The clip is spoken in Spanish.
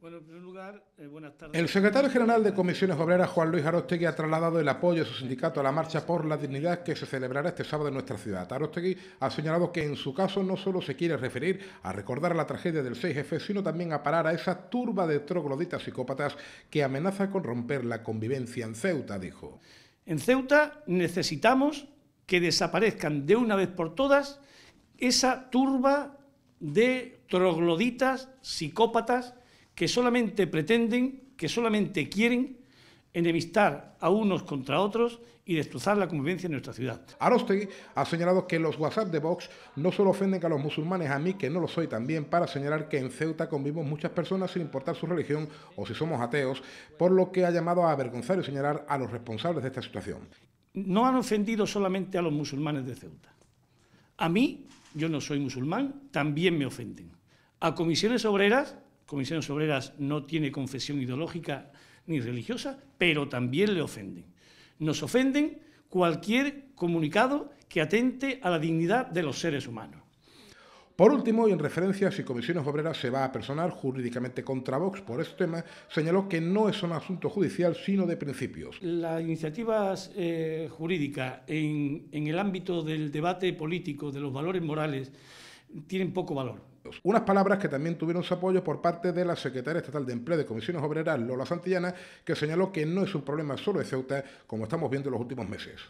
Bueno, en primer lugar, eh, buenas tardes. El secretario general de Comisiones Obreras, Juan Luis Arostegui, ha trasladado el apoyo de su sindicato a la marcha por la dignidad que se celebrará este sábado en nuestra ciudad. Arostegui ha señalado que en su caso no solo se quiere referir a recordar la tragedia del 6F, sino también a parar a esa turba de trogloditas psicópatas que amenaza con romper la convivencia en Ceuta, dijo. En Ceuta necesitamos que desaparezcan de una vez por todas esa turba de trogloditas psicópatas que solamente pretenden, que solamente quieren enemistar a unos contra otros y destrozar la convivencia en nuestra ciudad. Arostegui ha señalado que los WhatsApp de Vox no solo ofenden a los musulmanes, a mí que no lo soy también, para señalar que en Ceuta convivimos muchas personas sin importar su religión o si somos ateos, por lo que ha llamado a avergonzar y señalar a los responsables de esta situación. No han ofendido solamente a los musulmanes de Ceuta. A mí, yo no soy musulmán, también me ofenden. A comisiones obreras Comisiones Obreras no tiene confesión ideológica ni religiosa, pero también le ofenden. Nos ofenden cualquier comunicado que atente a la dignidad de los seres humanos. Por último, y en referencia a si Comisiones Obreras se va a personar jurídicamente contra Vox por este tema, señaló que no es un asunto judicial, sino de principios. Las iniciativas eh, jurídicas en, en el ámbito del debate político, de los valores morales, tienen poco valor. Unas palabras que también tuvieron su apoyo por parte de la secretaria estatal de Empleo de Comisiones Obreras, Lola Santillana, que señaló que no es un problema solo de Ceuta, como estamos viendo en los últimos meses.